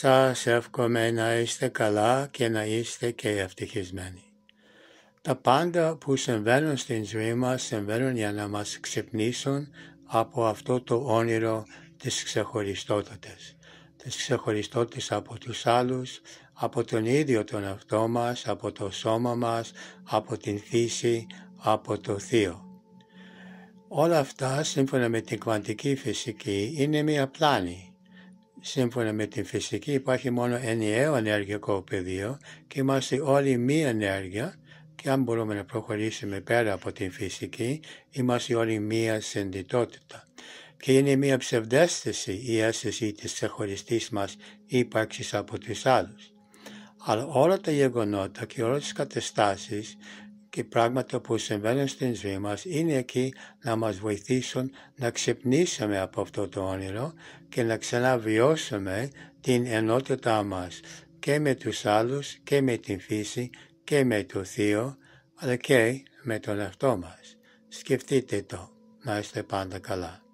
Σας εύχομαι να είστε καλά και να είστε και ευτυχισμένοι. Τα πάντα που συμβαίνουν στην ζωή μας συμβαίνουν για να μας ξυπνήσουν από αυτό το όνειρο της ξεχωριστότητας. Της ξεχωριστότητας από τους άλλους, από τον ίδιο τον αυτό μας, από το σώμα μας, από την φύση, από το θείο. Όλα αυτά σύμφωνα με την κβαντική φυσική είναι μια πλάνη σύμφωνα με την φυσική υπάρχει μόνο ενιαίο ενεργειακό πεδίο και είμαστε όλοι μία ενέργεια και αν μπορούμε να προχωρήσουμε πέρα από την φυσική είμαστε όλοι μία συνδυτότητα. Και είναι μία ψευδέστηση η αίσθηση της ξεχωριστής μας ύπαρξης από τους άλλους. Αλλά όλα τα γεγονότα και όλες τις καταστάσεις και πράγματα που συμβαίνουν στην ζωή μας είναι εκεί να μας βοηθήσουν να ξυπνήσουμε από αυτό το όνειρο και να ξαναβιώσουμε την ενότητά μας και με τους άλλους και με την φύση και με το Θείο αλλά και με τον εαυτό μας. Σκεφτείτε το. Να είστε πάντα καλά.